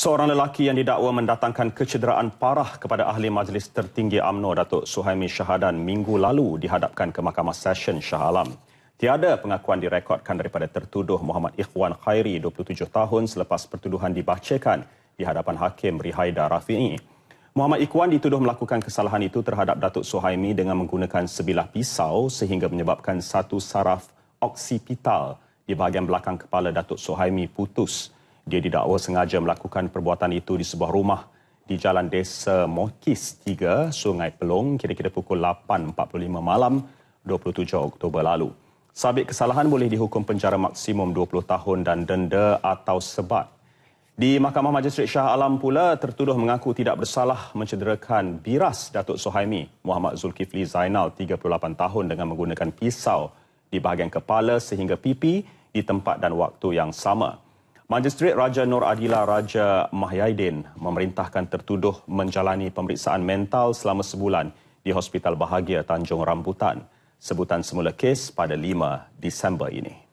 Seorang lelaki yang didakwa mendatangkan kecederaan parah kepada ahli majlis tertinggi AMNO Datuk Suhaimi Syahadan minggu lalu dihadapkan ke Mahkamah Session Shah Alam. Tiada pengakuan direkodkan daripada tertuduh Muhammad Ikhwan Khairi 27 tahun selepas pertuduhan dibacakan di hadapan Hakim Rihaida Rafi'i. Muhammad Ikhwan dituduh melakukan kesalahan itu terhadap Datuk Suhaimi dengan menggunakan sebilah pisau sehingga menyebabkan satu saraf oksipital di bahagian belakang kepala Datuk Suhaimi putus. Dia didakwa sengaja melakukan perbuatan itu di sebuah rumah di Jalan Desa Mokis 3, Sungai Pelong, kira-kira pukul 8.45 malam 27 Oktober lalu. Sabit kesalahan boleh dihukum penjara maksimum 20 tahun dan denda atau sebat. Di Mahkamah Majlis Shah Alam pula, tertuduh mengaku tidak bersalah mencederakan biras Datuk Sohaimi Muhammad Zulkifli Zainal 38 tahun dengan menggunakan pisau di bahagian kepala sehingga pipi di tempat dan waktu yang sama. Majistret Raja Nur Adila Raja Mahyaidin memerintahkan tertuduh menjalani pemeriksaan mental selama sebulan di Hospital Bahagia Tanjung Rambutan sebutan semula kes pada 5 Disember ini.